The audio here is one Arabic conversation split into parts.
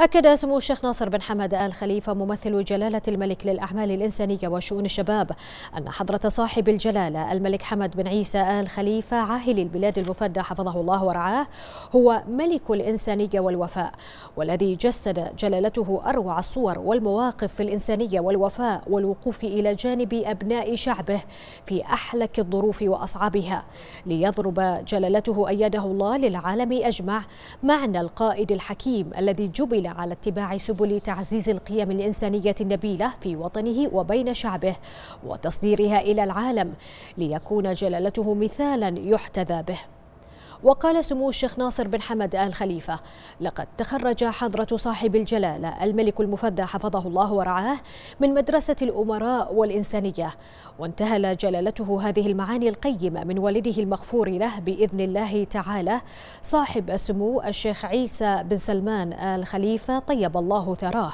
أكد سمو الشيخ ناصر بن حمد آل خليفة ممثل جلالة الملك للأعمال الإنسانية وشؤون الشباب أن حضرة صاحب الجلالة الملك حمد بن عيسى آل خليفة عاهل البلاد المفدى حفظه الله ورعاه هو ملك الإنسانية والوفاء والذي جسد جلالته أروع الصور والمواقف في الإنسانية والوفاء والوقوف إلى جانب أبناء شعبه في أحلك الظروف وأصعبها ليضرب جلالته أيده الله للعالم أجمع معنى القائد الحكيم الذي جبل الدليل على اتباع سبل تعزيز القيم الإنسانية النبيلة في وطنه وبين شعبه وتصديرها إلى العالم ليكون جلالته مثالا يحتذى به وقال سمو الشيخ ناصر بن حمد آل خليفة لقد تخرج حضرة صاحب الجلالة الملك المفدى حفظه الله ورعاه من مدرسة الأمراء والإنسانية وانتهل جلالته هذه المعاني القيمة من والده المغفور له بإذن الله تعالى صاحب السمو الشيخ عيسى بن سلمان آل خليفة طيب الله ثراه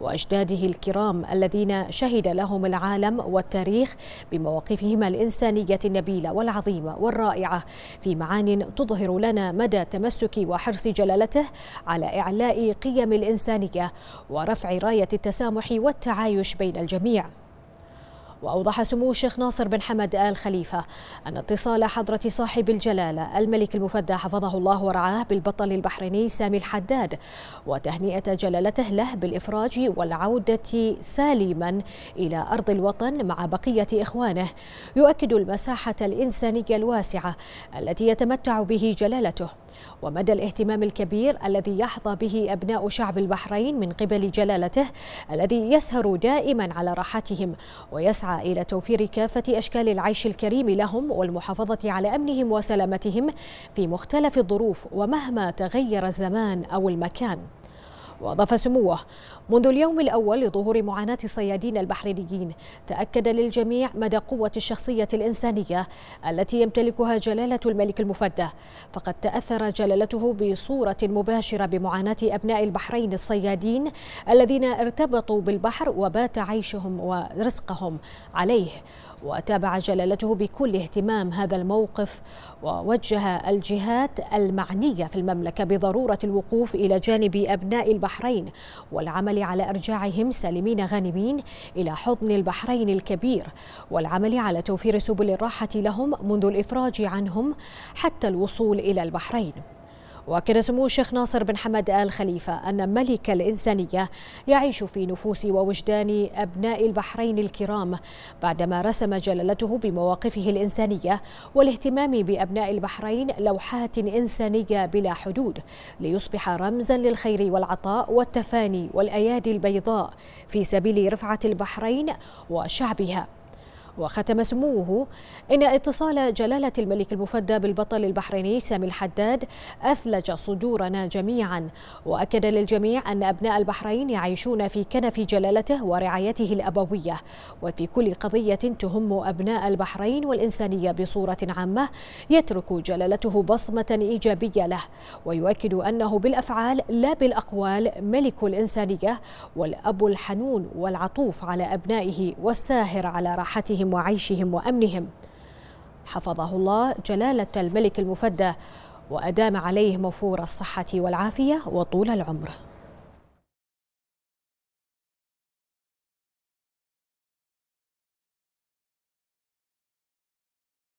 وأجداده الكرام الذين شهد لهم العالم والتاريخ بمواقفهما الإنسانية النبيلة والعظيمة والرائعة في معان تضع يظهر لنا مدى تمسك وحرص جلالته على إعلاء قيم الإنسانية ورفع راية التسامح والتعايش بين الجميع وأوضح سمو الشيخ ناصر بن حمد آل خليفة أن اتصال حضرة صاحب الجلالة الملك المفدى حفظه الله ورعاه بالبطل البحريني سامي الحداد وتهنئة جلالته له بالإفراج والعودة سالما إلى أرض الوطن مع بقية إخوانه يؤكد المساحة الإنسانية الواسعة التي يتمتع به جلالته ومدى الاهتمام الكبير الذي يحظى به أبناء شعب البحرين من قبل جلالته الذي يسهر دائما على راحتهم ويسعى إلى توفير كافة أشكال العيش الكريم لهم والمحافظة على أمنهم وسلامتهم في مختلف الظروف ومهما تغير الزمان أو المكان وأضاف سموه منذ اليوم الأول لظهور معاناة الصيادين البحرينيين تأكد للجميع مدى قوة الشخصية الإنسانية التي يمتلكها جلالة الملك المفدى فقد تأثر جلالته بصورة مباشرة بمعاناة أبناء البحرين الصيادين الذين ارتبطوا بالبحر وبات عيشهم ورزقهم عليه وتابع جلالته بكل اهتمام هذا الموقف ووجه الجهات المعنية في المملكة بضرورة الوقوف إلى جانب أبناء البحرين البحرين والعمل على إرجاعهم سالمين غانمين إلى حضن البحرين الكبير والعمل على توفير سبل الراحة لهم منذ الإفراج عنهم حتى الوصول إلى البحرين واكد سمو الشيخ ناصر بن حمد ال خليفه ان ملك الانسانيه يعيش في نفوس ووجدان ابناء البحرين الكرام بعدما رسم جلالته بمواقفه الانسانيه والاهتمام بابناء البحرين لوحات انسانيه بلا حدود ليصبح رمزا للخير والعطاء والتفاني والايادي البيضاء في سبيل رفعه البحرين وشعبها وختم سموه إن اتصال جلالة الملك المفدى بالبطل البحريني سامي الحداد أثلج صدورنا جميعا وأكد للجميع أن أبناء البحرين يعيشون في كنف جلالته ورعايته الأبوية وفي كل قضية تهم أبناء البحرين والإنسانية بصورة عامة يترك جلالته بصمة إيجابية له ويؤكد أنه بالأفعال لا بالأقوال ملك الإنسانية والأب الحنون والعطوف على أبنائه والساهر على راحتهم دينهم وعيشهم وامنهم حفظه الله جلاله الملك المفدى وادام عليه موفور الصحه والعافيه وطول العمر